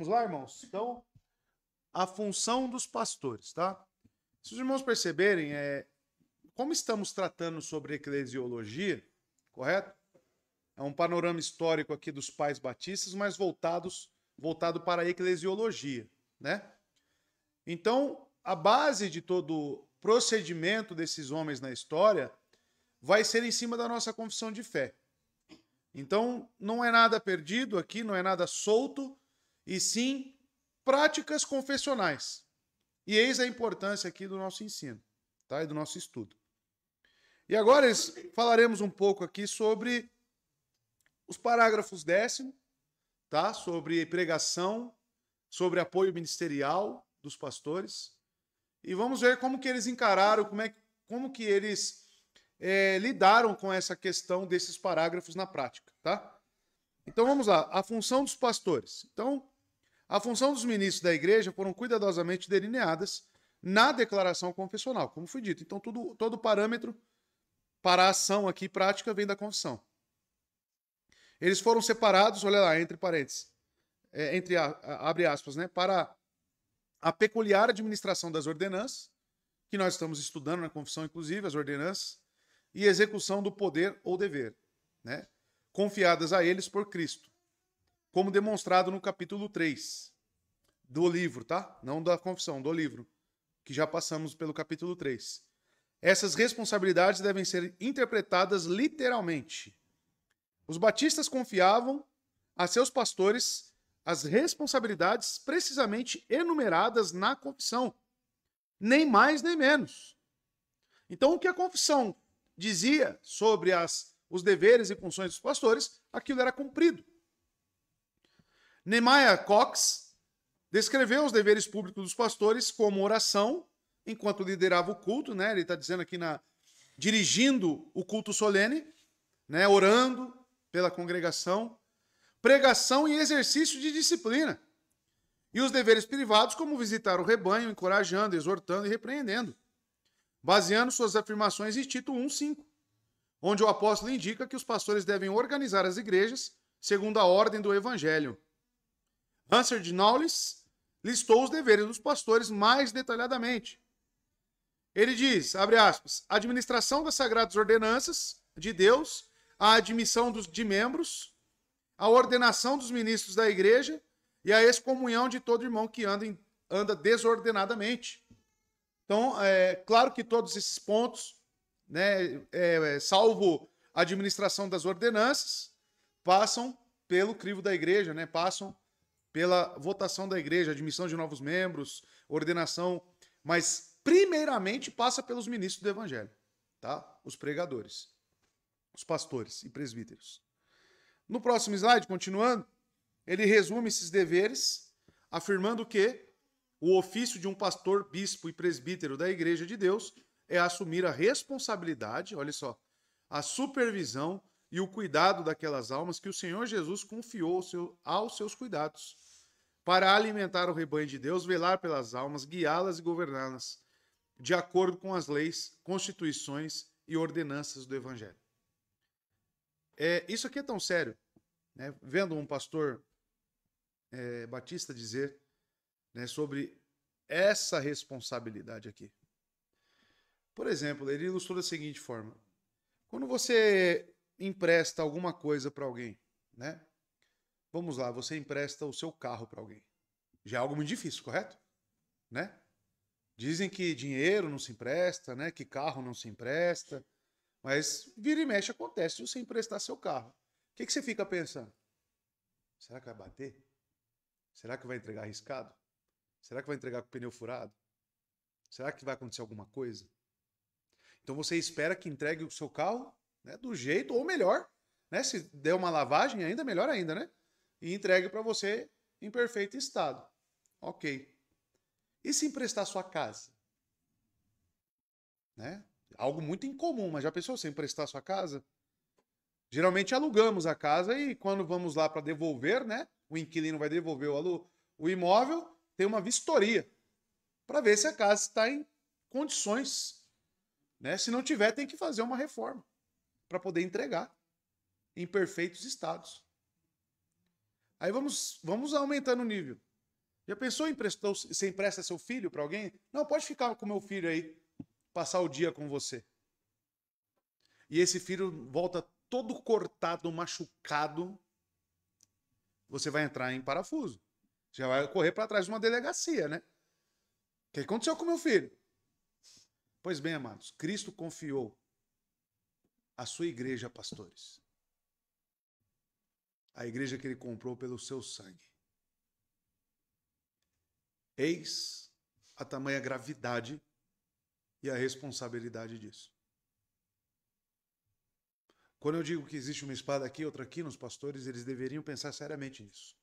Vamos lá, irmãos? Então, a função dos pastores, tá? Se os irmãos perceberem, é, como estamos tratando sobre eclesiologia, correto? É um panorama histórico aqui dos pais batistas, mas voltados, voltado para a eclesiologia, né? Então, a base de todo procedimento desses homens na história vai ser em cima da nossa confissão de fé. Então, não é nada perdido aqui, não é nada solto, e sim práticas confessionais. E eis a importância aqui do nosso ensino tá? e do nosso estudo. E agora falaremos um pouco aqui sobre os parágrafos décimo, tá? sobre pregação, sobre apoio ministerial dos pastores. E vamos ver como que eles encararam, como, é, como que eles é, lidaram com essa questão desses parágrafos na prática. Tá? Então vamos lá, a função dos pastores. Então, a função dos ministros da igreja foram cuidadosamente delineadas na declaração confessional, como foi dito. Então, tudo, todo parâmetro para a ação aqui prática vem da confissão. Eles foram separados, olha lá, entre parênteses, é, entre a, a, abre aspas, né, para a peculiar administração das ordenanças, que nós estamos estudando na confissão, inclusive, as ordenanças, e execução do poder ou dever, né, confiadas a eles por Cristo como demonstrado no capítulo 3 do livro, tá? Não da confissão, do livro, que já passamos pelo capítulo 3. Essas responsabilidades devem ser interpretadas literalmente. Os batistas confiavam a seus pastores as responsabilidades precisamente enumeradas na confissão, nem mais nem menos. Então, o que a confissão dizia sobre as, os deveres e funções dos pastores, aquilo era cumprido. Nehemiah Cox descreveu os deveres públicos dos pastores como oração, enquanto liderava o culto, né? Ele está dizendo aqui na dirigindo o culto solene, né? Orando pela congregação, pregação e exercício de disciplina. E os deveres privados, como visitar o rebanho, encorajando, exortando e repreendendo, baseando suas afirmações em Tito 1:5, onde o apóstolo indica que os pastores devem organizar as igrejas segundo a ordem do evangelho Hansard de Knowles listou os deveres dos pastores mais detalhadamente. Ele diz, abre aspas, administração das sagradas ordenanças de Deus, a admissão dos, de membros, a ordenação dos ministros da igreja e a excomunhão de todo irmão que anda, em, anda desordenadamente. Então, é claro que todos esses pontos, né, é, é salvo a administração das ordenanças, passam pelo crivo da igreja, né, passam pela votação da igreja, admissão de novos membros, ordenação, mas primeiramente passa pelos ministros do evangelho, tá? Os pregadores, os pastores e presbíteros. No próximo slide, continuando, ele resume esses deveres, afirmando que o ofício de um pastor, bispo e presbítero da igreja de Deus é assumir a responsabilidade, olha só, a supervisão e o cuidado daquelas almas que o Senhor Jesus confiou aos seus cuidados, para alimentar o rebanho de Deus, velar pelas almas, guiá-las e governá-las, de acordo com as leis, constituições e ordenanças do Evangelho. É, isso aqui é tão sério, né? vendo um pastor é, batista dizer né, sobre essa responsabilidade aqui. Por exemplo, ele ilustrou da seguinte forma: quando você empresta alguma coisa para alguém, né? Vamos lá, você empresta o seu carro para alguém. Já é algo muito difícil, correto? Né? Dizem que dinheiro não se empresta, né? Que carro não se empresta. Mas vira e mexe acontece de você emprestar seu carro. O que, que você fica pensando? Será que vai bater? Será que vai entregar arriscado? Será que vai entregar com o pneu furado? Será que vai acontecer alguma coisa? Então você espera que entregue o seu carro né? Do jeito, ou melhor, né? Se der uma lavagem, ainda melhor ainda, né? E entregue para você em perfeito estado. Ok. E se emprestar sua casa? Né? Algo muito incomum, mas já pensou se emprestar sua casa? Geralmente alugamos a casa e quando vamos lá para devolver, né? O inquilino vai devolver o, alu o imóvel, tem uma vistoria para ver se a casa está em condições. Né? Se não tiver, tem que fazer uma reforma para poder entregar em perfeitos estados. Aí vamos, vamos aumentando o nível. Já pensou em emprestar, você empresta seu filho para alguém? Não, pode ficar com meu filho aí, passar o dia com você. E esse filho volta todo cortado, machucado. Você vai entrar em parafuso. Já vai correr para trás de uma delegacia, né? O que aconteceu com meu filho? Pois bem, amados, Cristo confiou a sua igreja, pastores. A igreja que ele comprou pelo seu sangue. Eis a tamanha gravidade e a responsabilidade disso. Quando eu digo que existe uma espada aqui, outra aqui, nos pastores, eles deveriam pensar seriamente nisso.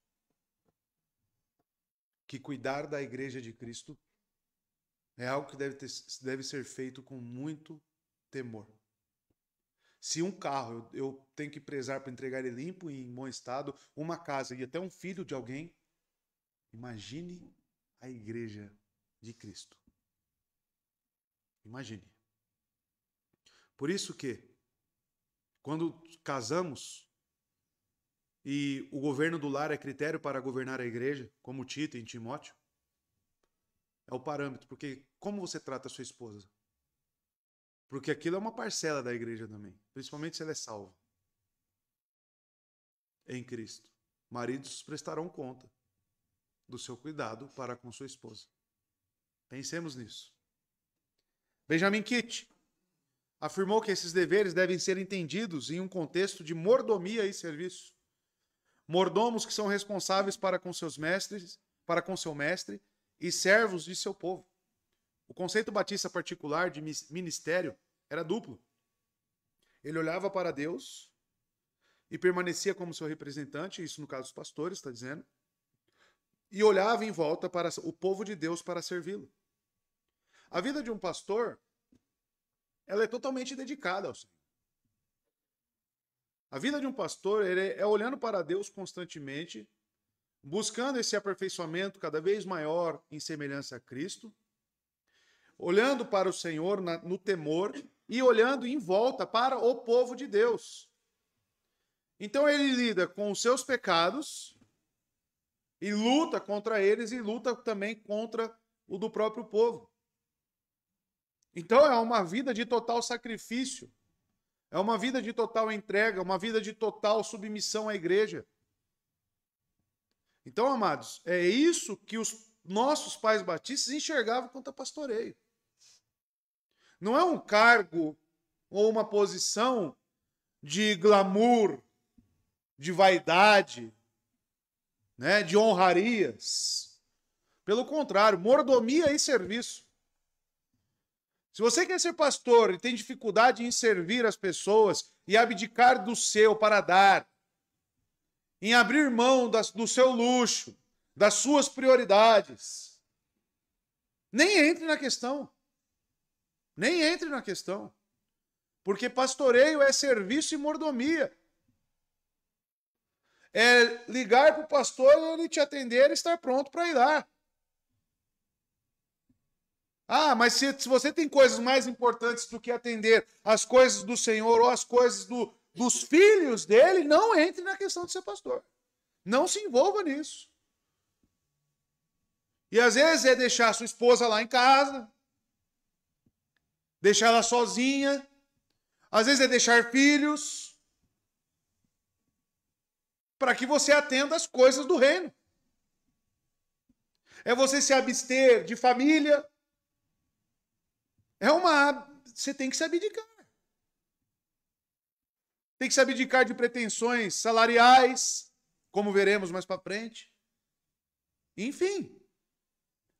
Que cuidar da igreja de Cristo é algo que deve, ter, deve ser feito com muito temor. Se um carro eu, eu tenho que prezar para entregar ele limpo e em bom estado, uma casa e até um filho de alguém, imagine a igreja de Cristo. Imagine. Por isso que quando casamos e o governo do lar é critério para governar a igreja, como Tito e Timóteo, é o parâmetro, porque como você trata a sua esposa? Porque aquilo é uma parcela da igreja também, principalmente se ela é salva. Em Cristo, maridos prestarão conta do seu cuidado para com sua esposa. Pensemos nisso. Benjamin Kitt afirmou que esses deveres devem ser entendidos em um contexto de mordomia e serviço. Mordomos que são responsáveis para com seus mestres, para com seu mestre e servos de seu povo. O conceito batista particular de ministério era duplo. Ele olhava para Deus e permanecia como seu representante, isso no caso dos pastores, está dizendo, e olhava em volta para o povo de Deus para servi-lo. A vida de um pastor, ela é totalmente dedicada ao Senhor. A vida de um pastor é olhando para Deus constantemente, buscando esse aperfeiçoamento cada vez maior em semelhança a Cristo olhando para o Senhor na, no temor e olhando em volta para o povo de Deus. Então ele lida com os seus pecados e luta contra eles e luta também contra o do próprio povo. Então é uma vida de total sacrifício, é uma vida de total entrega, uma vida de total submissão à igreja. Então, amados, é isso que os nossos pais batistas enxergavam quanto a pastoreio. Não é um cargo ou uma posição de glamour, de vaidade, né, de honrarias. Pelo contrário, mordomia e serviço. Se você quer ser pastor e tem dificuldade em servir as pessoas e abdicar do seu para dar, em abrir mão das, do seu luxo, das suas prioridades, nem entre na questão. Nem entre na questão. Porque pastoreio é serviço e mordomia. É ligar para o pastor e ele te atender e estar pronto para ir lá. Ah, mas se, se, você tem coisas mais importantes do que atender as coisas do Senhor ou as coisas do, dos filhos dele, não entre na questão de ser pastor. Não se envolva nisso. E às vezes é deixar sua esposa lá em casa, deixar ela sozinha, às vezes é deixar filhos, para que você atenda às coisas do reino. É você se abster de família. É uma. Você tem que se abdicar. Tem que se abdicar de pretensões salariais, como veremos mais para frente. Enfim.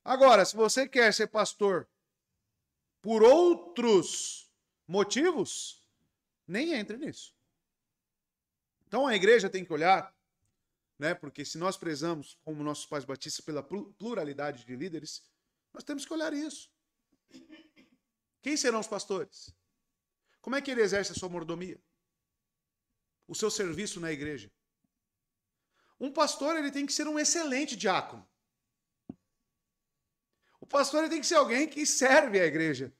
Agora, se você quer ser pastor por outros motivos, nem entre nisso. Então a igreja tem que olhar, né? Porque se nós prezamos, como nossos pais batistas, pela pluralidade de líderes, nós temos que olhar isso. Quem serão os pastores? Como é que ele exerce a sua mordomia? O seu serviço na igreja? Um pastor ele tem que ser um excelente diácono pastor tem que ser alguém que serve a igreja.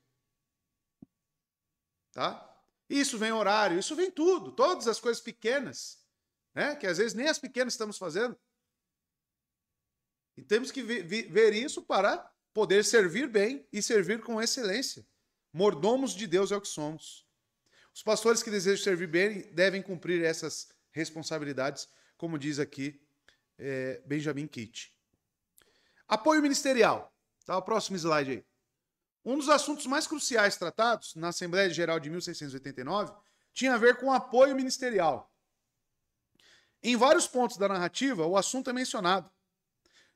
Tá? Isso vem horário, isso vem tudo, todas as coisas pequenas, né? que às vezes nem as pequenas estamos fazendo. E temos que ver isso para poder servir bem e servir com excelência. Mordomos de Deus é o que somos. Os pastores que desejam servir bem devem cumprir essas responsabilidades, como diz aqui é, Benjamin Kitt. Apoio ministerial. Tá, o próximo slide aí. Um dos assuntos mais cruciais tratados na Assembleia Geral de 1689 tinha a ver com apoio ministerial. Em vários pontos da narrativa, o assunto é mencionado.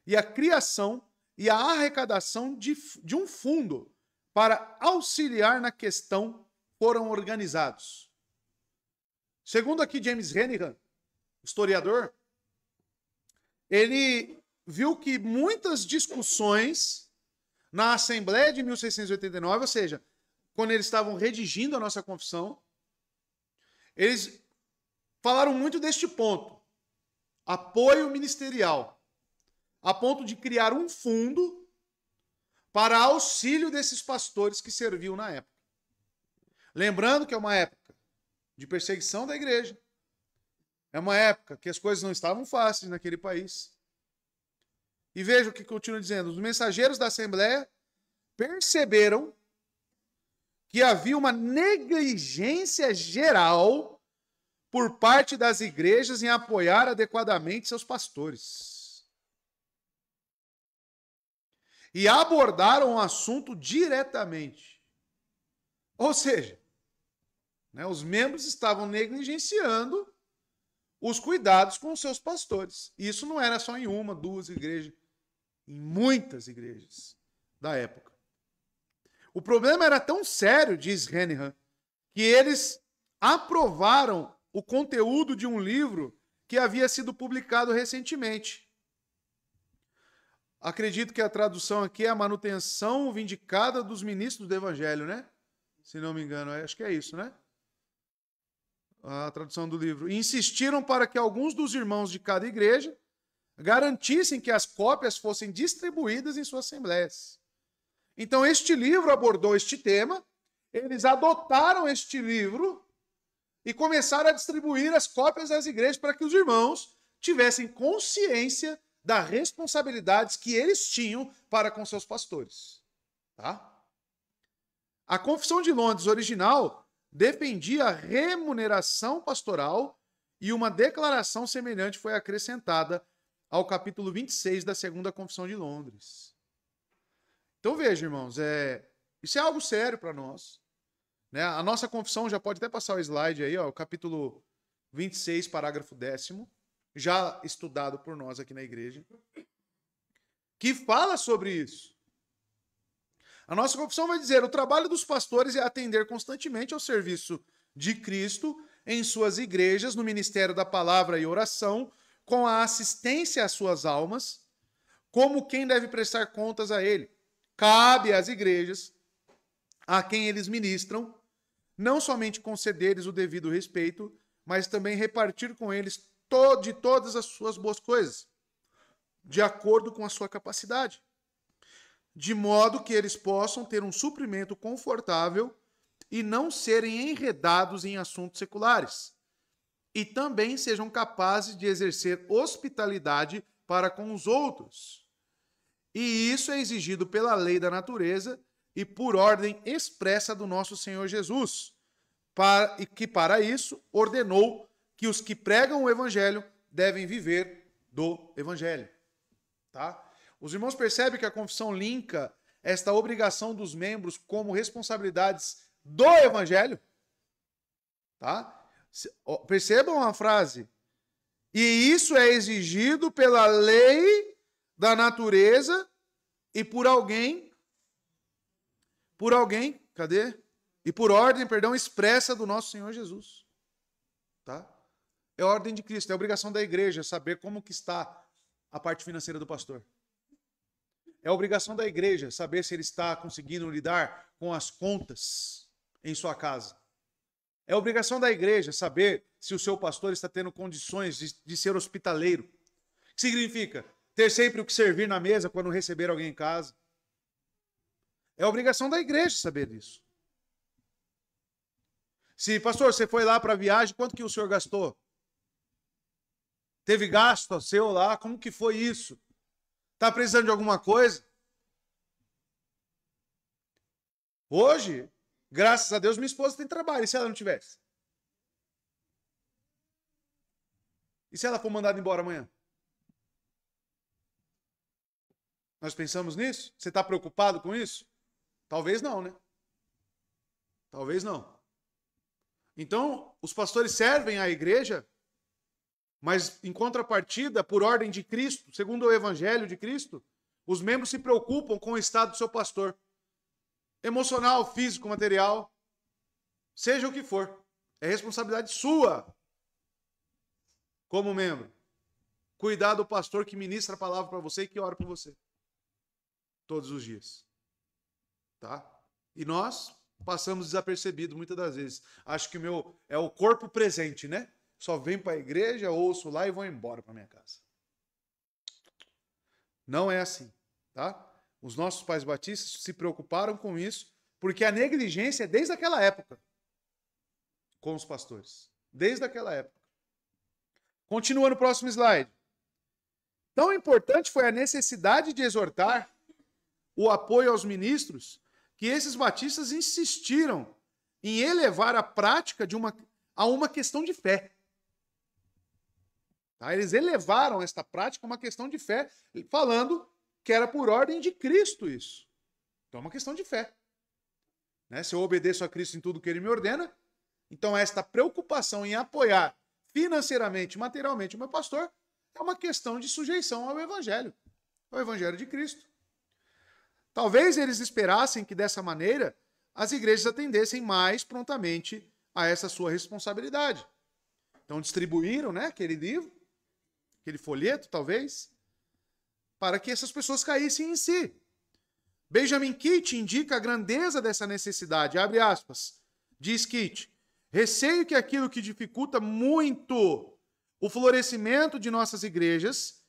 E a criação e a arrecadação de, de um fundo para auxiliar na questão foram organizados. Segundo aqui James Hennigan, historiador, ele viu que muitas discussões na Assembleia de 1689, ou seja, quando eles estavam redigindo a nossa confissão, eles falaram muito deste ponto: apoio ministerial, a ponto de criar um fundo para auxílio desses pastores que serviam na época. Lembrando que é uma época de perseguição da igreja. É uma época que as coisas não estavam fáceis naquele país. E veja o que continua dizendo. Os mensageiros da Assembleia perceberam que havia uma negligência geral por parte das igrejas em apoiar adequadamente seus pastores. E abordaram o assunto diretamente. Ou seja, né, os membros estavam negligenciando os cuidados com seus pastores. Isso não era só em uma, duas igrejas em muitas igrejas da época. O problema era tão sério, diz Hennehan, que eles aprovaram o conteúdo de um livro que havia sido publicado recentemente. Acredito que a tradução aqui é a manutenção vindicada dos ministros do Evangelho, né? Se não me engano, é, acho que é isso, né? A tradução do livro. E insistiram para que alguns dos irmãos de cada igreja garantissem que as cópias fossem distribuídas em suas assembleias. Então, este livro abordou este tema, eles adotaram este livro e começaram a distribuir as cópias às igrejas para que os irmãos tivessem consciência das responsabilidades que eles tinham para com seus pastores. Tá? A Confissão de Londres original defendia a remuneração pastoral e uma declaração semelhante foi acrescentada ao capítulo 26 da Segunda Confissão de Londres. Então veja, irmãos, é, isso é algo sério para nós. Né? A nossa confissão, já pode até passar o slide aí, ó, o capítulo 26, parágrafo décimo, já estudado por nós aqui na igreja, que fala sobre isso. A nossa confissão vai dizer: o trabalho dos pastores é atender constantemente ao serviço de Cristo em suas igrejas, no ministério da palavra e oração, com a assistência às suas almas, como quem deve prestar contas a ele. Cabe às igrejas, a quem eles ministram, não somente concederes o devido respeito, mas também repartir com eles de todas as suas boas coisas, de acordo com a sua capacidade, de modo que eles possam ter um suprimento confortável e não serem enredados em assuntos seculares e também sejam capazes de exercer hospitalidade para com os outros. E isso é exigido pela lei da natureza e por ordem expressa do nosso Senhor Jesus, para, e que para isso ordenou que os que pregam o evangelho devem viver do evangelho, tá? Os irmãos percebem que a confissão linka esta obrigação dos membros como responsabilidades do evangelho, tá? Percebam a frase. E isso é exigido pela lei da natureza e por alguém. Por alguém, cadê? E por ordem, perdão, expressa do nosso Senhor Jesus. Tá? É ordem de Cristo, é obrigação da igreja saber como que está a parte financeira do pastor. É obrigação da igreja saber se ele está conseguindo lidar com as contas em sua casa. É obrigação da igreja saber se o seu pastor está tendo condições de, de ser hospitaleiro. O que significa? Ter sempre o que servir na mesa quando receber alguém em casa. É obrigação da igreja saber disso. Se, pastor, você foi lá para a viagem, quanto que o senhor gastou? Teve gasto seu lá? Como que foi isso? Tá precisando de alguma coisa? Hoje, Graças a Deus, minha esposa tem trabalho. E se ela não tivesse? E se ela for mandada embora amanhã? Nós pensamos nisso? Você está preocupado com isso? Talvez não, né? Talvez não. Então, os pastores servem à igreja, mas em contrapartida, por ordem de Cristo, segundo o evangelho de Cristo, os membros se preocupam com o estado do seu pastor emocional, físico, material, seja o que for. É responsabilidade sua, como membro, cuidar do pastor que ministra a palavra para você e que ora por você todos os dias. Tá? E nós passamos desapercebido muitas das vezes. Acho que o meu é o corpo presente, né? Só vem para a igreja, ouço lá e vou embora para minha casa. Não é assim, tá? Os nossos pais batistas se preocuparam com isso, porque a negligência é desde aquela época com os pastores. Desde aquela época. Continua no próximo slide. Tão importante foi a necessidade de exortar o apoio aos ministros que esses batistas insistiram em elevar a prática de uma, a uma questão de fé. Tá? Eles elevaram esta prática a uma questão de fé, falando que era por ordem de Cristo isso. Então é uma questão de fé. Né? Se eu obedeço a Cristo em tudo que ele me ordena, então esta preocupação em apoiar financeiramente, materialmente o meu pastor é uma questão de sujeição ao evangelho, ao evangelho de Cristo. Talvez eles esperassem que dessa maneira as igrejas atendessem mais prontamente a essa sua responsabilidade. Então distribuíram, né, aquele livro, aquele folheto, talvez, para que essas pessoas caíssem em si. Benjamin Kitt indica a grandeza dessa necessidade, abre aspas. Diz Kitt, receio que aquilo que dificulta muito o florescimento de nossas igrejas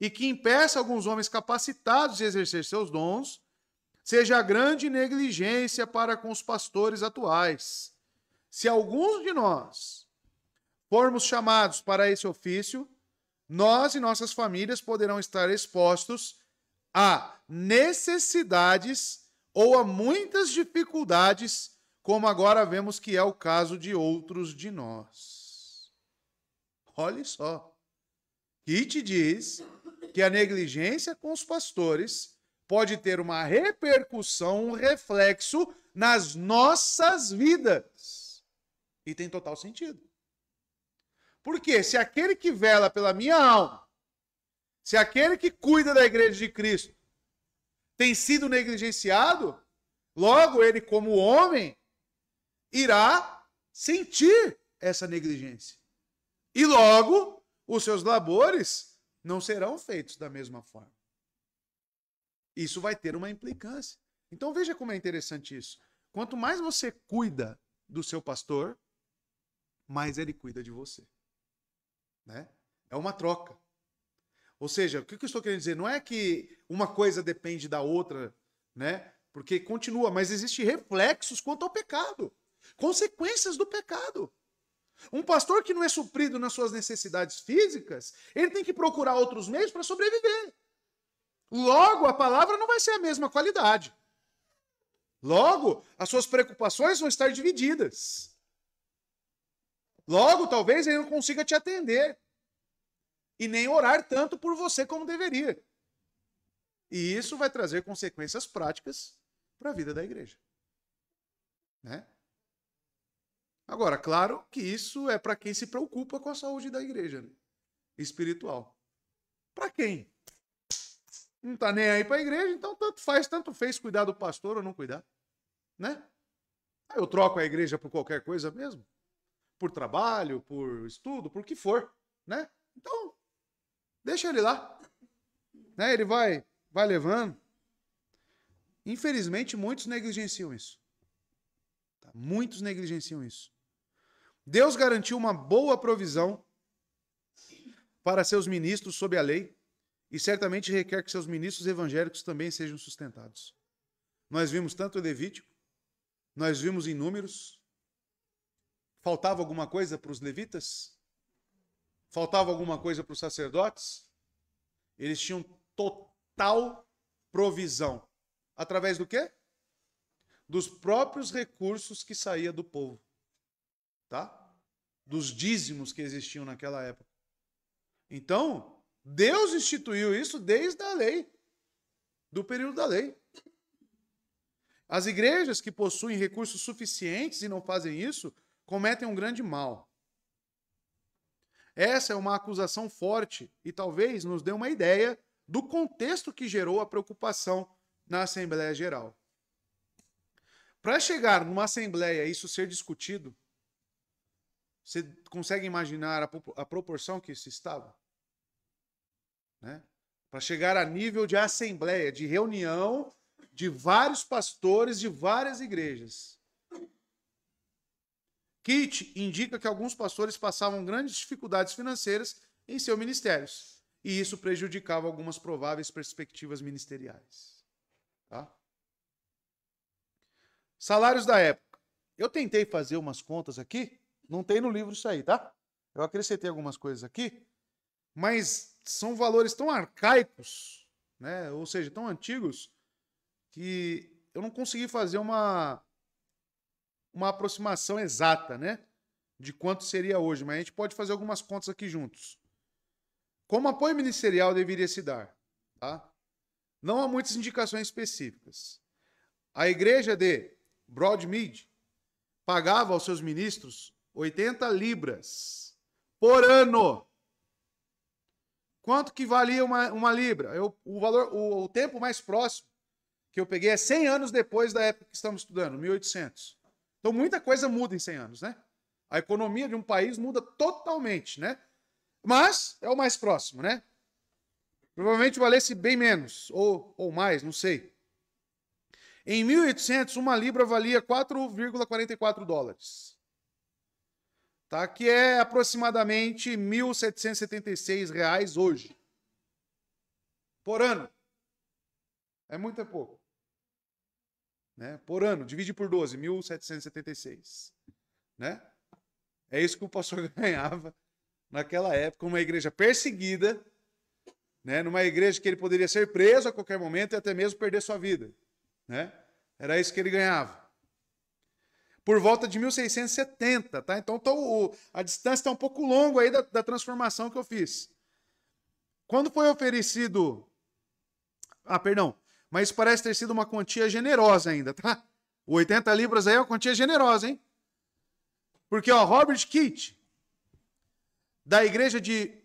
e que impeça alguns homens capacitados de exercer seus dons, seja a grande negligência para com os pastores atuais. Se alguns de nós formos chamados para esse ofício, nós e nossas famílias poderão estar expostos a necessidades ou a muitas dificuldades, como agora vemos que é o caso de outros de nós. Olhe só. Kit diz que a negligência com os pastores pode ter uma repercussão, um reflexo nas nossas vidas. E tem total sentido. Porque se aquele que vela pela minha alma, se aquele que cuida da igreja de Cristo tem sido negligenciado, logo ele, como homem, irá sentir essa negligência. E logo os seus labores não serão feitos da mesma forma. Isso vai ter uma implicância. Então veja como é interessante isso. Quanto mais você cuida do seu pastor, mais ele cuida de você. Né? É uma troca. Ou seja, o que eu estou querendo dizer? Não é que uma coisa depende da outra, né? Porque continua, mas existem reflexos quanto ao pecado, consequências do pecado. Um pastor que não é suprido nas suas necessidades físicas, ele tem que procurar outros meios para sobreviver. Logo, a palavra não vai ser a mesma qualidade. Logo, as suas preocupações vão estar divididas. Logo, talvez ele não consiga te atender e nem orar tanto por você como deveria. E isso vai trazer consequências práticas para a vida da igreja. Né? Agora, claro que isso é para quem se preocupa com a saúde da igreja né? espiritual. Para quem não está nem aí para a igreja, então tanto faz, tanto fez cuidar do pastor ou não cuidar, né? Eu troco a igreja por qualquer coisa mesmo por trabalho, por estudo, por que for, né? Então, deixa ele lá. Né? Ele vai, vai levando. Infelizmente, muitos negligenciam isso. Tá? Muitos negligenciam isso. Deus garantiu uma boa provisão para seus ministros sob a lei e certamente requer que seus ministros evangélicos também sejam sustentados. Nós vimos tanto o Levítico, nós vimos em Números, Faltava alguma coisa para os levitas? Faltava alguma coisa para os sacerdotes? Eles tinham total provisão. Através do quê? Dos próprios recursos que saía do povo. Tá? Dos dízimos que existiam naquela época. Então, Deus instituiu isso desde a lei, do período da lei. As igrejas que possuem recursos suficientes e não fazem isso, cometem um grande mal. Essa é uma acusação forte e talvez nos dê uma ideia do contexto que gerou a preocupação na Assembleia Geral. Para chegar numa Assembleia e isso ser discutido, você consegue imaginar a, proporção que isso estava? Né? Para chegar a nível de Assembleia, de reunião de vários pastores de várias igrejas. Kit indica que alguns pastores passavam grandes dificuldades financeiras em seus ministérios, e isso prejudicava algumas prováveis perspectivas ministeriais. Tá? Salários da época. Eu tentei fazer umas contas aqui, não tem no livro isso aí, tá? Eu acrescentei algumas coisas aqui, mas são valores tão arcaicos, né? ou seja, tão antigos, que eu não consegui fazer uma, uma aproximação exata, né? De quanto seria hoje, mas a gente pode fazer algumas contas aqui juntos. Como apoio ministerial deveria se dar? Tá? Não há muitas indicações específicas. A igreja de Broadmead pagava aos seus ministros 80 libras por ano. Quanto que valia uma, uma libra? Eu, o, valor, o, o tempo mais próximo que eu peguei é 100 anos depois da época que estamos estudando, 1800. Então muita coisa muda em 100 anos, né? A economia de um país muda totalmente, né? Mas é o mais próximo, né? Provavelmente valesse bem menos, ou, ou mais, não sei. Em 1800, uma libra valia 4,44 dólares. Tá? Que é aproximadamente R$ reais hoje. Por ano. É muito é pouco né? Por ano, divide por 12, 1776, né? É isso que o pastor ganhava naquela época, uma igreja perseguida, né? Numa igreja que ele poderia ser preso a qualquer momento e até mesmo perder sua vida, né? Era isso que ele ganhava. Por volta de 1670, tá? Então tô, a distância está um pouco longa aí da, da transformação que eu fiz. Quando foi oferecido. Ah, perdão mas parece ter sido uma quantia generosa ainda, tá? 80 libras aí é uma quantia generosa, hein? Porque, ó, Robert Kitt, da igreja de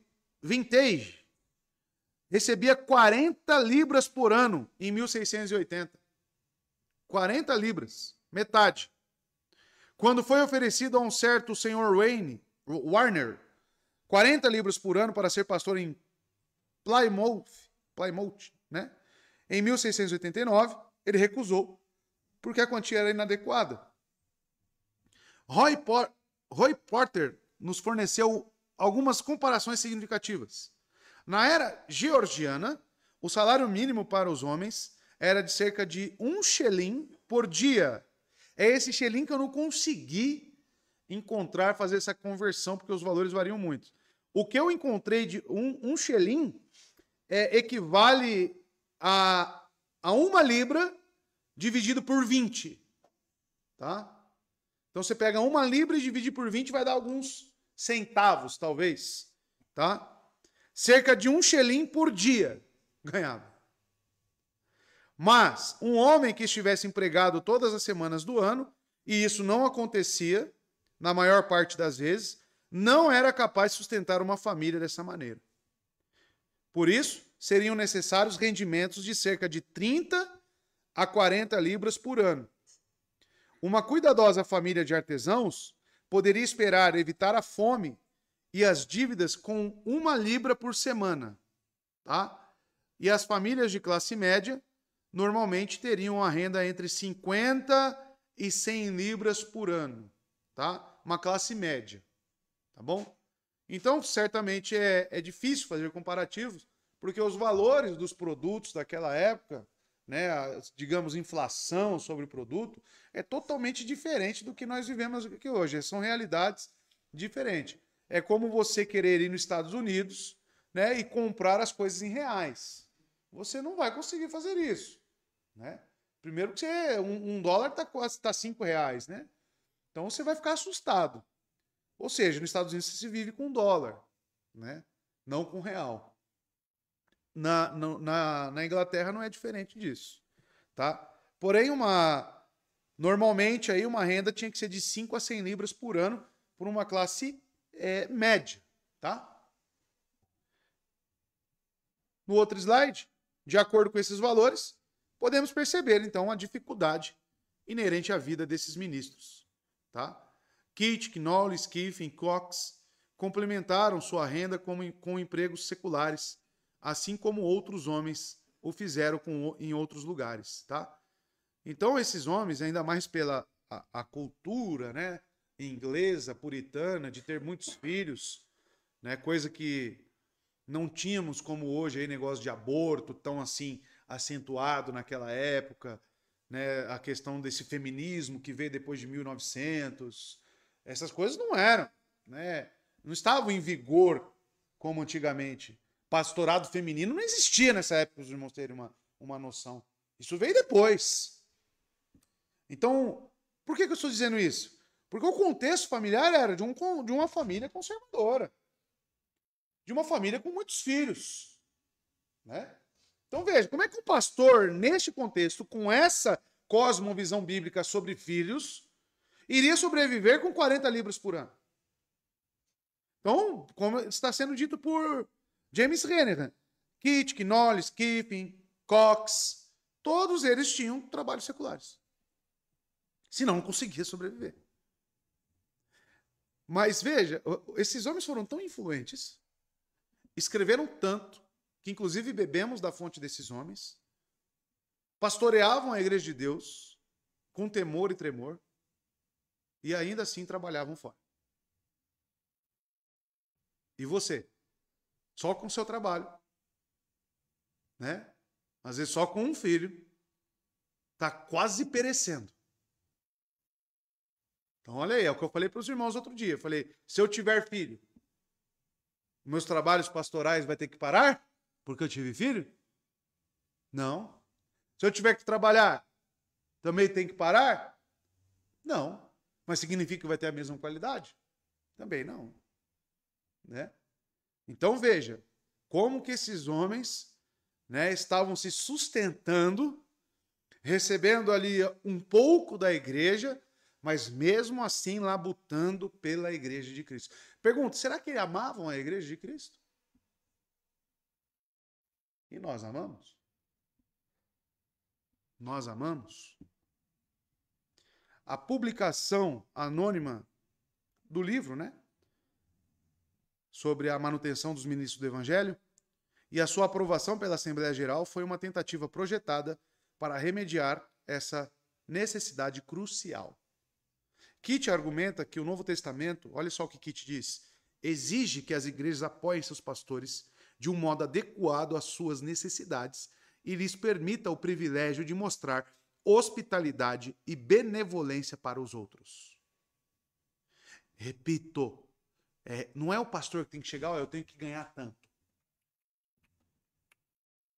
Vintage, recebia 40 libras por ano em 1680. 40 libras, metade. Quando foi oferecido a um certo senhor Wayne, Warner, 40 libras por ano para ser pastor em Plymouth, Plymouth, né? Em 1689, ele recusou, porque a quantia era inadequada. Roy, Por Roy Porter nos forneceu algumas comparações significativas. Na era georgiana, o salário mínimo para os homens era de cerca de um shelim por dia. É esse shelim que eu não consegui encontrar, fazer essa conversão, porque os valores variam muito. O que eu encontrei de um, um shelim é, equivale a, a uma libra dividido por 20. Tá? Então você pega uma libra e divide por 20, vai dar alguns centavos, talvez. Tá? Cerca de um xelim por dia ganhava. Mas um homem que estivesse empregado todas as semanas do ano, e isso não acontecia na maior parte das vezes, não era capaz de sustentar uma família dessa maneira. Por isso, seriam necessários rendimentos de cerca de 30 a 40 libras por ano. Uma cuidadosa família de artesãos poderia esperar evitar a fome e as dívidas com uma libra por semana, tá? E as famílias de classe média normalmente teriam uma renda entre 50 e 100 libras por ano, tá? Uma classe média, tá bom? Então, certamente é, é difícil fazer comparativos, porque os valores dos produtos daquela época, né, a, digamos, inflação sobre o produto, é totalmente diferente do que nós vivemos aqui hoje. São realidades diferentes. É como você querer ir nos Estados Unidos né, e comprar as coisas em reais. Você não vai conseguir fazer isso. Né? Primeiro que você, um, um dólar está quase tá cinco reais, né? Então você vai ficar assustado. Ou seja, nos Estados Unidos você se vive com dólar, né? não com real na, na, na Inglaterra não é diferente disso, tá? Porém, uma normalmente aí uma renda tinha que ser de 5 a 100 libras por ano por uma classe é, média, tá? No outro slide, de acordo com esses valores, podemos perceber então a dificuldade inerente à vida desses ministros, tá? Kitch, Knoll, Skiffin, Cox complementaram sua renda com, com empregos seculares assim como outros homens o fizeram com, em outros lugares, tá? Então esses homens, ainda mais pela a, a cultura, né, inglesa, puritana, de ter muitos filhos, né, coisa que não tínhamos como hoje aí negócio de aborto tão assim acentuado naquela época, né, a questão desse feminismo que veio depois de 1900, essas coisas não eram, né, não estavam em vigor como antigamente pastorado feminino não existia nessa época os irmãos terem uma, uma noção. Isso veio depois. Então, por que, que eu estou dizendo isso? Porque o contexto familiar era de, um, de uma família conservadora. De uma família com muitos filhos. Né? Então veja, como é que o um pastor, neste contexto, com essa cosmovisão bíblica sobre filhos, iria sobreviver com 40 libras por ano? Então, como está sendo dito por, James Renner, né? Kit, Knolles, Kiffin, Cox, todos eles tinham trabalhos seculares. Senão não conseguia sobreviver. Mas veja, esses homens foram tão influentes, escreveram tanto, que inclusive bebemos da fonte desses homens, pastoreavam a igreja de Deus com temor e tremor, e ainda assim trabalhavam fora. E você? Só com o seu trabalho. Né? Às vezes só com um filho. Está quase perecendo. Então, olha aí, é o que eu falei para os irmãos outro dia. Eu falei, se eu tiver filho, meus trabalhos pastorais vai ter que parar porque eu tive filho? Não. Se eu tiver que trabalhar, também tem que parar? Não. Mas significa que vai ter a mesma qualidade? Também não. Né? Então veja como que esses homens né, estavam se sustentando, recebendo ali um pouco da igreja, mas mesmo assim labutando pela igreja de Cristo. Pergunto, será que amavam a igreja de Cristo? E nós amamos? Nós amamos? A publicação anônima do livro, né? sobre a manutenção dos ministros do Evangelho, e a sua aprovação pela Assembleia Geral foi uma tentativa projetada para remediar essa necessidade crucial. Kit argumenta que o Novo Testamento, olha só o que Kit diz, exige que as igrejas apoiem seus pastores de um modo adequado às suas necessidades e lhes permita o privilégio de mostrar hospitalidade e benevolência para os outros. Repito, é, não é o pastor que tem que chegar, ó, eu tenho que ganhar tanto.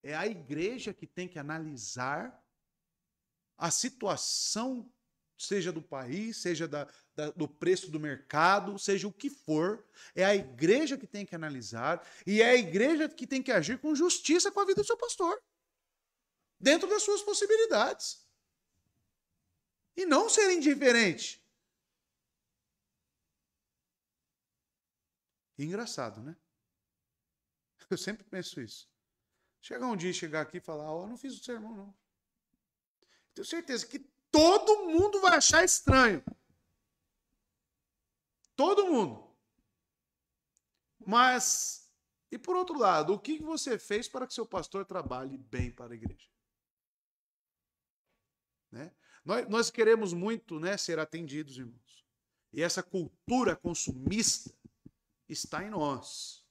É a igreja que tem que analisar a situação, seja do país, seja da, da, do preço do mercado, seja o que for. É a igreja que tem que analisar e é a igreja que tem que agir com justiça com a vida do seu pastor, dentro das suas possibilidades. E não ser indiferente. E engraçado, né? Eu sempre penso isso. Chegar um dia e chegar aqui e falar, ó, oh, não fiz o sermão, não. Tenho certeza que todo mundo vai achar estranho. Todo mundo. Mas, e por outro lado, o que você fez para que seu pastor trabalhe bem para a igreja? Né? Nós, nós queremos muito né, ser atendidos, irmãos. E essa cultura consumista está em nós.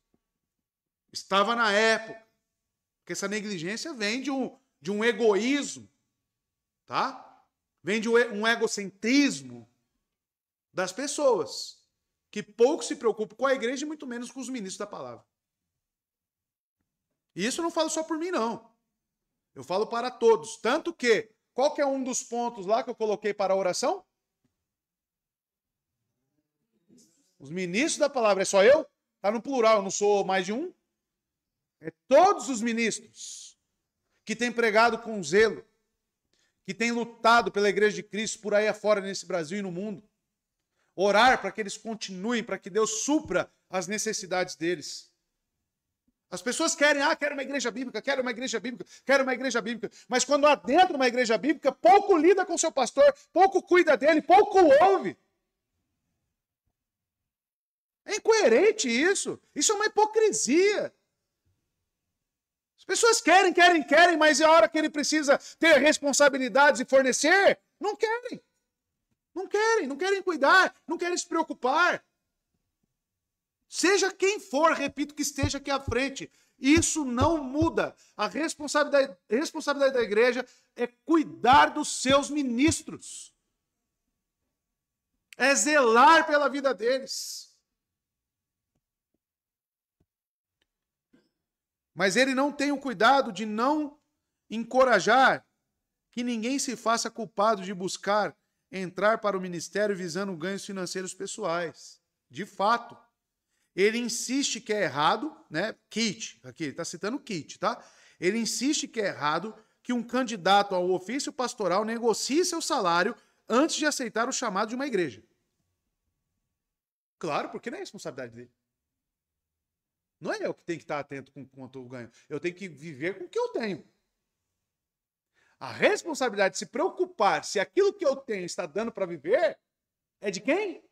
Estava na época. Porque essa negligência vem de um, de um egoísmo, tá? Vem de um egocentrismo das pessoas, que pouco se preocupam com a igreja e muito menos com os ministros da palavra. E isso eu não falo só por mim, não. Eu falo para todos. Tanto que, qual que é um dos pontos lá que eu coloquei para a oração? Os ministros da palavra é só eu? Está no plural, eu não sou mais de um. É todos os ministros que têm pregado com zelo, que têm lutado pela igreja de Cristo por aí afora nesse Brasil e no mundo. Orar para que eles continuem, para que Deus supra as necessidades deles. As pessoas querem, ah, quero uma igreja bíblica, quero uma igreja bíblica, quero uma igreja bíblica. Mas quando há dentro uma igreja bíblica, pouco lida com seu pastor, pouco cuida dele, pouco ouve. É incoerente isso. Isso é uma hipocrisia. As pessoas querem, querem, querem, mas é a hora que ele precisa ter responsabilidades e fornecer, não querem. Não querem, não querem cuidar, não querem se preocupar. Seja quem for, repito, que esteja aqui à frente, isso não muda. A responsabilidade, responsabilidade da igreja é cuidar dos seus ministros, é zelar pela vida deles. Mas ele não tem o cuidado de não encorajar que ninguém se faça culpado de buscar entrar para o ministério visando ganhos financeiros pessoais. De fato, ele insiste que é errado, né? Kit, aqui ele está citando Kit, tá? Ele insiste que é errado que um candidato ao ofício pastoral negocie seu salário antes de aceitar o chamado de uma igreja. Claro, porque não é responsabilidade dele. Não é eu que tenho que estar atento com quanto eu ganho. Eu tenho que viver com o que eu tenho. A responsabilidade de se preocupar se aquilo que eu tenho está dando para viver é de quem?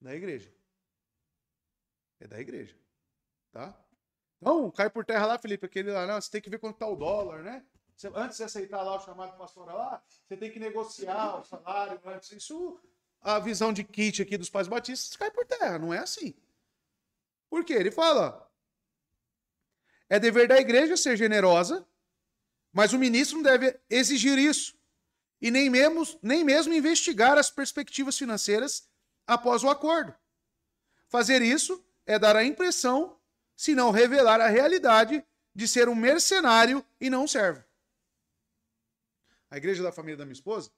Da igreja. É da igreja. Tá? Então, cai por terra lá, Felipe, aquele lá, não, né? você tem que ver quanto está o dólar, né? Você, antes de aceitar lá o chamado pastora lá, você tem que negociar o salário antes. Isso, a visão de kit aqui dos pais batistas cai por terra, não é assim. Por quê? Ele fala: é dever da igreja ser generosa, mas o ministro não deve exigir isso e nem mesmo, nem mesmo investigar as perspectivas financeiras após o acordo. Fazer isso é dar a impressão, se não revelar a realidade, de ser um mercenário e não um servo. A igreja da família da minha esposa,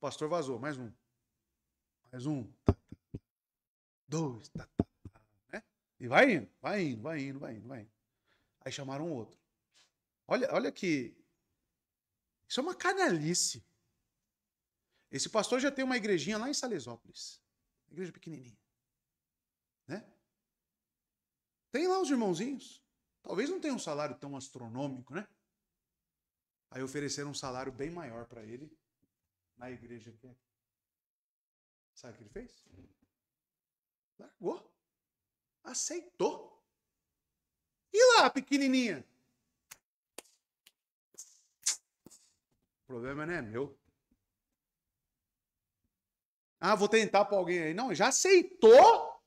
pastor vazou, mais um. Mais um. Tá, tá, tá, dois. Tá, tá. E vai indo, vai indo, vai indo, vai indo, vai indo. Aí chamaram outro. Olha, olha que. Isso é uma canalice. Esse pastor já tem uma igrejinha lá em Salesópolis. Igreja pequenininha. Né? Tem lá os irmãozinhos. Talvez não tenha um salário tão astronômico, né? Aí ofereceram um salário bem maior para ele na igreja que é. Sabe o que ele fez? Largou aceitou. E lá, pequenininha? O problema não é meu. Ah, vou tentar para alguém aí. Não, já aceitou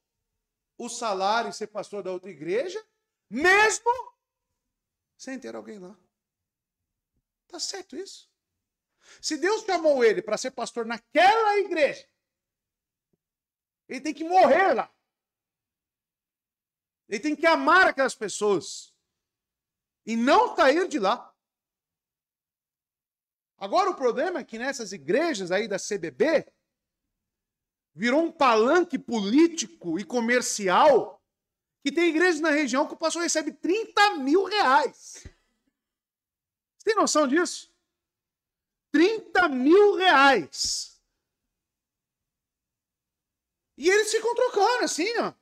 o salário e ser pastor da outra igreja, mesmo sem ter alguém lá. Tá certo isso? Se Deus chamou ele para ser pastor naquela igreja, ele tem que morrer lá. Ele tem que amar aquelas pessoas e não sair de lá. Agora o problema é que nessas igrejas aí da CBB virou um palanque político e comercial que tem igrejas na região que o pastor recebe 30 mil reais. Você tem noção disso? 30 mil reais. E eles ficam trocando assim, ó.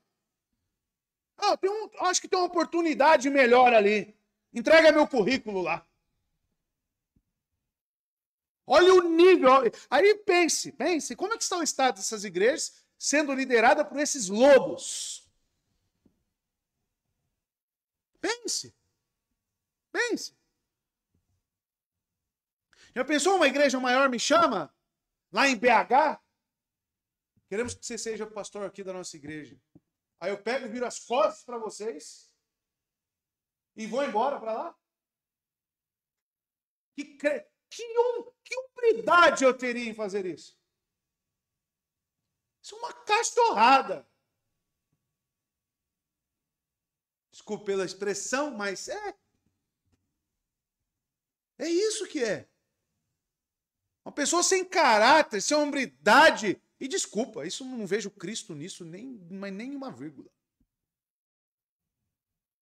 Ah, tem um, acho que tem uma oportunidade melhor ali. Entrega meu currículo lá. Olha o nível. Aí pense, pense, como é que está o estado dessas igrejas sendo liderada por esses lobos? Pense. Pense. Já pensou uma igreja maior me chama? Lá em BH? Queremos que você seja o pastor aqui da nossa igreja. Aí eu pego, e viro as costas para vocês e vou embora para lá. Que, cre... que, um... que humildade eu teria em fazer isso? Isso é uma castorrada. Desculpe pela expressão, mas é. É isso que é. Uma pessoa sem caráter, sem hombridade, e desculpa, isso não vejo Cristo nisso nem, mas nem uma vírgula.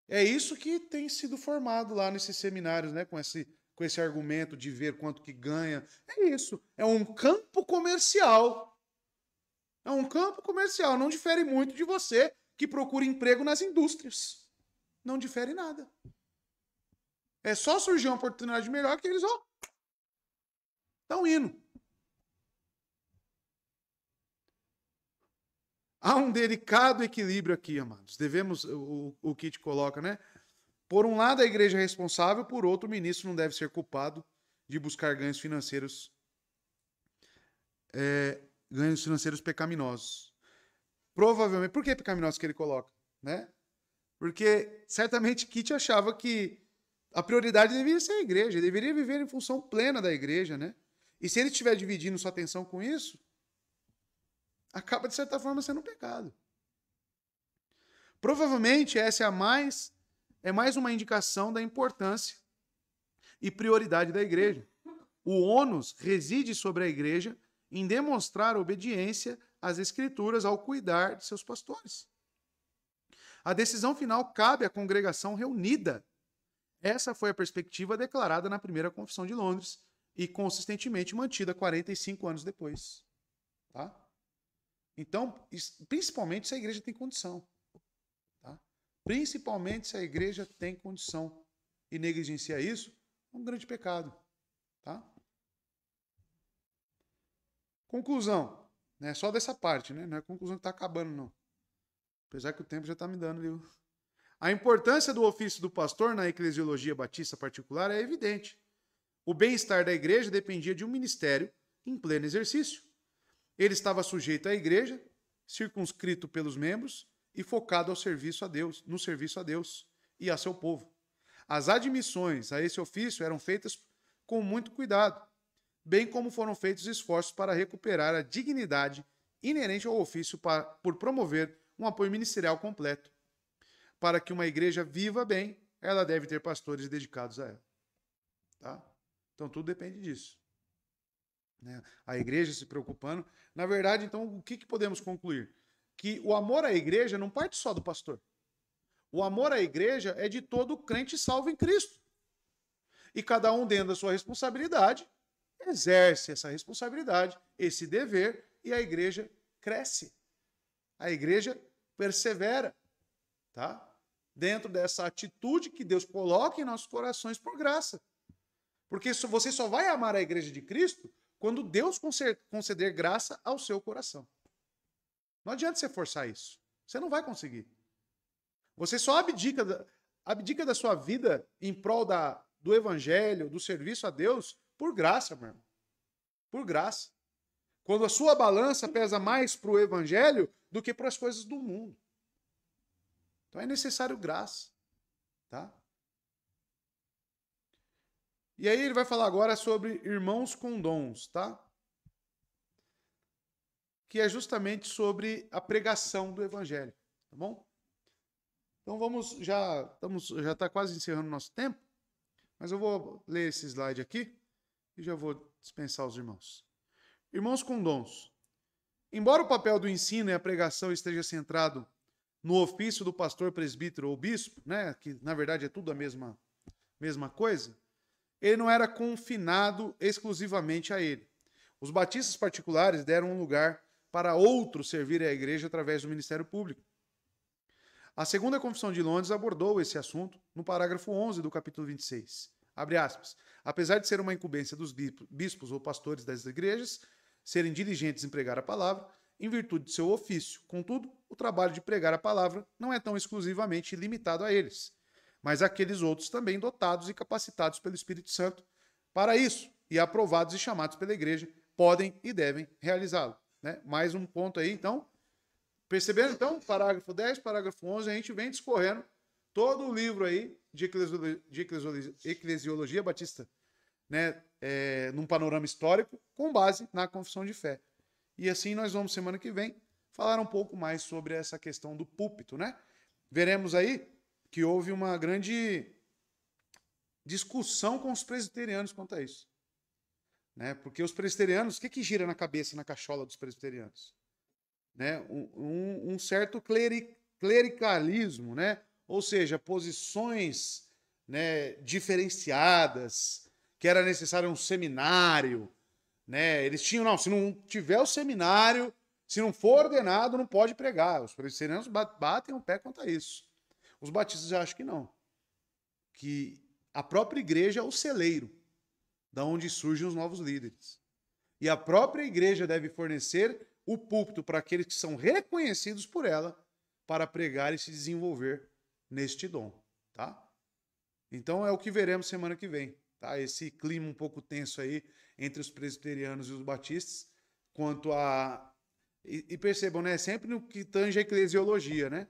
É isso que tem sido formado lá nesses seminários, né? Com esse, com esse argumento de ver quanto que ganha. É isso. É um campo comercial. É um campo comercial. Não difere muito de você que procura emprego nas indústrias. Não difere nada. É só surgir uma oportunidade melhor que eles, ó, estão indo. Há um delicado equilíbrio aqui, amados. Devemos, o, o Kit coloca, né? Por um lado, a igreja é responsável, por outro, o ministro não deve ser culpado de buscar ganhos financeiros, é, ganhos financeiros pecaminosos. Provavelmente, por que pecaminosos que ele coloca, né? Porque certamente Kit achava que a prioridade deveria ser a igreja, ele deveria viver em função plena da igreja, né? E se ele estiver dividindo sua atenção com isso, acaba, de certa forma, sendo um pecado. Provavelmente, essa é mais, é mais uma indicação da importância e prioridade da igreja. O ônus reside sobre a igreja em demonstrar obediência às escrituras ao cuidar de seus pastores. A decisão final cabe à congregação reunida. Essa foi a perspectiva declarada na primeira confissão de Londres e consistentemente mantida 45 anos depois. Tá? Então, principalmente se a igreja tem condição. Tá? Principalmente se a igreja tem condição e negligencia isso, é um grande pecado. Tá? Conclusão. Né? Só dessa parte, né? não é conclusão que está acabando, não. Apesar que o tempo já está me dando. Viu? A importância do ofício do pastor na eclesiologia batista particular é evidente. O bem-estar da igreja dependia de um ministério em pleno exercício ele estava sujeito à igreja, circunscrito pelos membros e focado ao serviço a Deus, no serviço a Deus e a seu povo. As admissões a esse ofício eram feitas com muito cuidado, bem como foram feitos esforços para recuperar a dignidade inerente ao ofício para, por promover um apoio ministerial completo. Para que uma igreja viva bem, ela deve ter pastores dedicados a ela. Tá? Então tudo depende disso. Né? A igreja se preocupando. Na verdade, então, o que, que podemos concluir? Que o amor à igreja não parte só do pastor. O amor à igreja é de todo crente salvo em Cristo. E cada um dentro da sua responsabilidade exerce essa responsabilidade, esse dever, e a igreja cresce. A igreja persevera, tá? Dentro dessa atitude que Deus coloca em nossos corações por graça. Porque você só vai amar a igreja de Cristo quando Deus conceder graça ao seu coração. Não adianta você forçar isso. Você não vai conseguir. Você só abdica da, abdica da sua vida em prol da, do evangelho, do serviço a Deus, por graça, meu irmão. Por graça. Quando a sua balança pesa mais para o evangelho do que para as coisas do mundo. Então é necessário graça. Tá? E aí ele vai falar agora sobre irmãos com dons, tá? Que é justamente sobre a pregação do evangelho, tá bom? Então vamos já estamos já está quase encerrando nosso tempo, mas eu vou ler esse slide aqui e já vou dispensar os irmãos. Irmãos com dons. Embora o papel do ensino e a pregação esteja centrado no ofício do pastor, presbítero ou bispo, né, que na verdade é tudo a mesma mesma coisa, ele não era confinado exclusivamente a ele. Os batistas particulares deram um lugar para outros servir à igreja através do ministério público. A segunda confissão de Londres abordou esse assunto no parágrafo 11 do capítulo 26. Abre aspas. Apesar de ser uma incumbência dos bispos ou pastores das igrejas serem dirigentes em pregar a palavra, em virtude de seu ofício, contudo, o trabalho de pregar a palavra não é tão exclusivamente limitado a eles mas aqueles outros também dotados e capacitados pelo Espírito Santo para isso, e aprovados e chamados pela igreja, podem e devem realizá-lo. Né? Mais um ponto aí, então. Perceberam, então? Parágrafo 10, parágrafo 11, a gente vem discorrendo todo o livro aí de eclesiologia, de eclesiologia, eclesiologia batista, né? É, num panorama histórico, com base na confissão de fé. E assim nós vamos, semana que vem, falar um pouco mais sobre essa questão do púlpito, né? Veremos aí que houve uma grande discussão com os presbiterianos quanto a isso. Né? Porque os presbiterianos, o que, que gira na cabeça, na cachola dos presbiterianos? Né? Um, um certo cleric, clericalismo, né? ou seja, posições né, diferenciadas, que era necessário um seminário. Né? Eles tinham, não, se não tiver o seminário, se não for ordenado, não pode pregar. Os presbiterianos batem o um pé quanto a isso. Os batistas acham que não. Que a própria igreja é o celeiro da onde surgem os novos líderes. E a própria igreja deve fornecer o púlpito para aqueles que são reconhecidos por ela para pregar e se desenvolver neste dom, tá? Então é o que veremos semana que vem, tá? Esse clima um pouco tenso aí entre os presbiterianos e os batistas quanto a e, e percebam, né? É sempre no que tange a eclesiologia, né?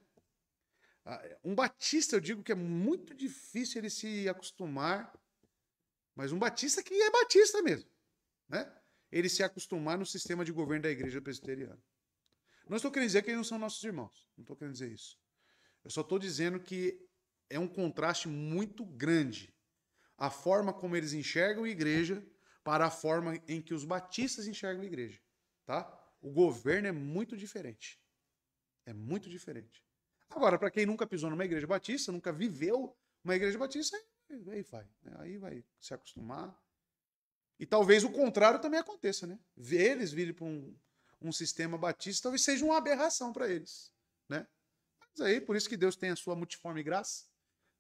Ah, um batista, eu digo que é muito difícil ele se acostumar, mas um batista que é batista mesmo, né? Ele se acostumar no sistema de governo da igreja presbiteriana. Não estou querendo dizer que eles não são nossos irmãos, não estou querendo dizer isso. Eu só estou dizendo que é um contraste muito grande a forma como eles enxergam a igreja para a forma em que os batistas enxergam a igreja, tá? O governo é muito diferente. É muito diferente. Agora, para quem nunca pisou numa igreja batista, nunca viveu uma igreja batista, aí, vai. Né? Aí vai se acostumar. E talvez o contrário também aconteça, né? Eles virem para um, um sistema batista talvez seja uma aberração para eles, né? Mas aí, por isso que Deus tem a sua multiforme graça,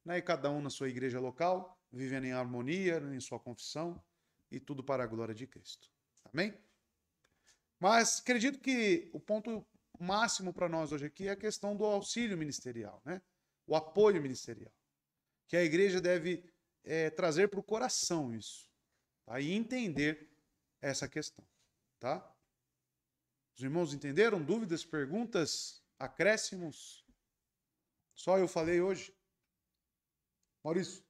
né? E cada um na sua igreja local, vivendo em harmonia, em sua confissão, e tudo para a glória de Cristo. Amém? Mas acredito que o ponto máximo para nós hoje aqui é a questão do auxílio ministerial, né? o apoio ministerial. Que a igreja deve é, trazer para o coração isso tá? e entender essa questão. Tá? Os irmãos entenderam? Dúvidas, perguntas, acréscimos? Só eu falei hoje? Maurício?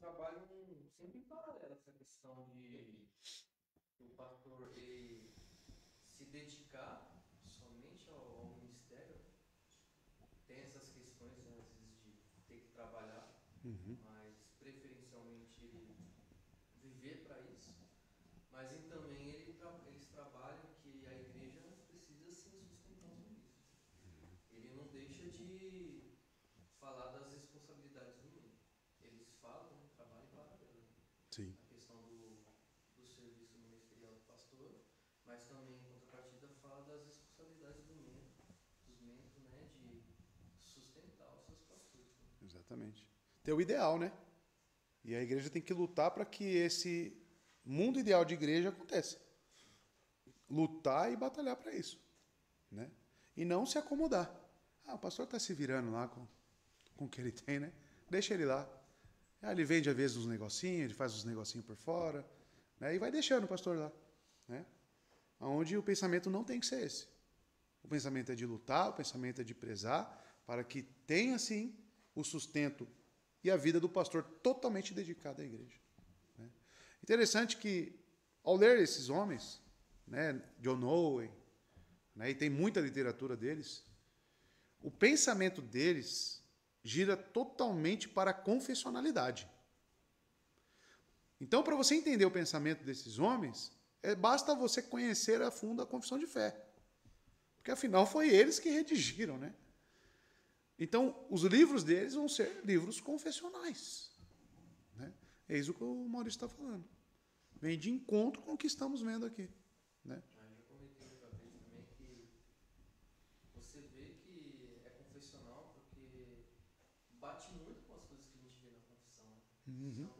trabalham sempre em paralelo essa questão de o pastor ele se dedicar mas também em contrapartida fala das responsabilidades do membro, dos membros, né, de sustentar os seus pastores. Né? Exatamente. Tem o ideal, né? E a igreja tem que lutar para que esse mundo ideal de igreja aconteça. Lutar e batalhar para isso, né? E não se acomodar. Ah, o pastor está se virando lá com, com o que ele tem, né? Deixa ele lá. Ah, ele vende às vezes uns negocinhos, ele faz uns negocinhos por fora, né? E vai deixando o pastor lá, né? onde o pensamento não tem que ser esse. O pensamento é de lutar, o pensamento é de prezar, para que tenha, sim, o sustento e a vida do pastor totalmente dedicada à igreja. Né? Interessante que, ao ler esses homens, né, John Owen, né, e tem muita literatura deles, o pensamento deles gira totalmente para a confessionalidade. Então, para você entender o pensamento desses homens, é, basta você conhecer a fundo a confissão de fé. Porque afinal foi eles que redigiram, né? Então, os livros deles vão ser livros confessionais. Né? É isso que o Maurício está falando. Vem de encontro com o que estamos vendo aqui. Né? É uhum.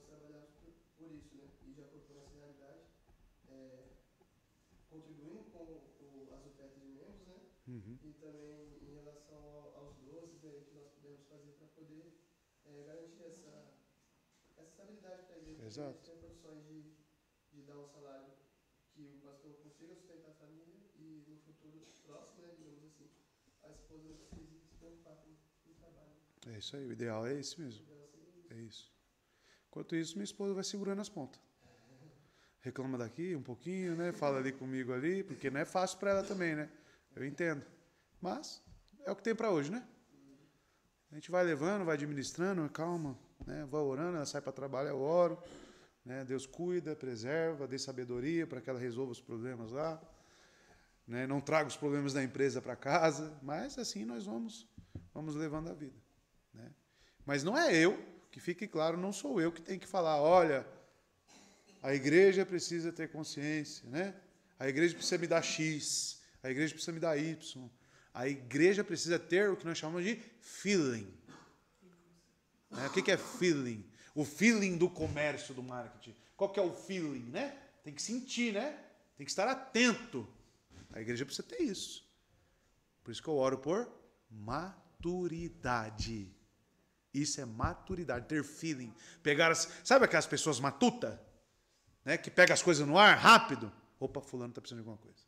fosse por, por isso, né? E de acordo com essa realidade, é, contribuindo com o, as ofertas de membros, né? Uhum. E também em relação ao, aos doces né, que nós podemos fazer para poder é, garantir essa, essa estabilidade para a igreja. Exato. tem condições de, de dar um salário que o pastor consiga sustentar a família e no futuro próximo, né, digamos assim, a esposa não se preocupar com o trabalho. É isso aí, o ideal é esse mesmo. É isso. Enquanto isso, minha esposa vai segurando as pontas. Reclama daqui um pouquinho, né? Fala ali comigo ali, porque não é fácil para ela também, né? Eu entendo. Mas é o que tem para hoje, né? A gente vai levando, vai administrando, calma, né? Vai orando, ela sai para trabalhar eu oro, né? Deus cuida, preserva, dê sabedoria para que ela resolva os problemas lá, né? Não traga os problemas da empresa para casa, mas assim nós vamos vamos levando a vida, né? Mas não é eu que fique claro, não sou eu que tenho que falar, olha, a igreja precisa ter consciência, né? A igreja precisa me dar X, a igreja precisa me dar Y. A igreja precisa ter o que nós chamamos de feeling. Né? O que é feeling? O feeling do comércio, do marketing. Qual que é o feeling, né? Tem que sentir, né? Tem que estar atento. A igreja precisa ter isso. Por isso que eu oro por maturidade. Isso é maturidade, ter feeling. Pegar as, sabe aquelas pessoas matuta, né, que pega as coisas no ar rápido? Opa, fulano está precisando de alguma coisa.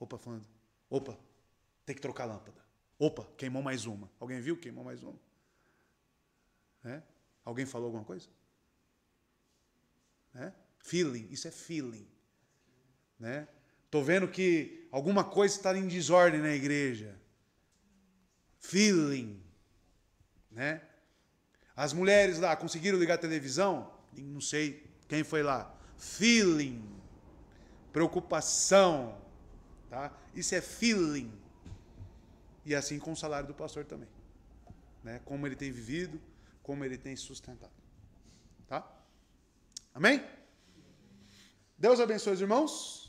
Opa, fulano. Opa, tem que trocar a lâmpada. Opa, queimou mais uma. Alguém viu? Queimou mais uma. Né? Alguém falou alguma coisa? Né? Feeling, isso é feeling. Né? Tô vendo que alguma coisa está em desordem na igreja. Feeling né? As mulheres lá conseguiram ligar a televisão? Não sei quem foi lá. Feeling. Preocupação. Tá? Isso é feeling. E assim com o salário do pastor também. Né? Como ele tem vivido, como ele tem sustentado. Tá? Amém? Deus abençoe os irmãos.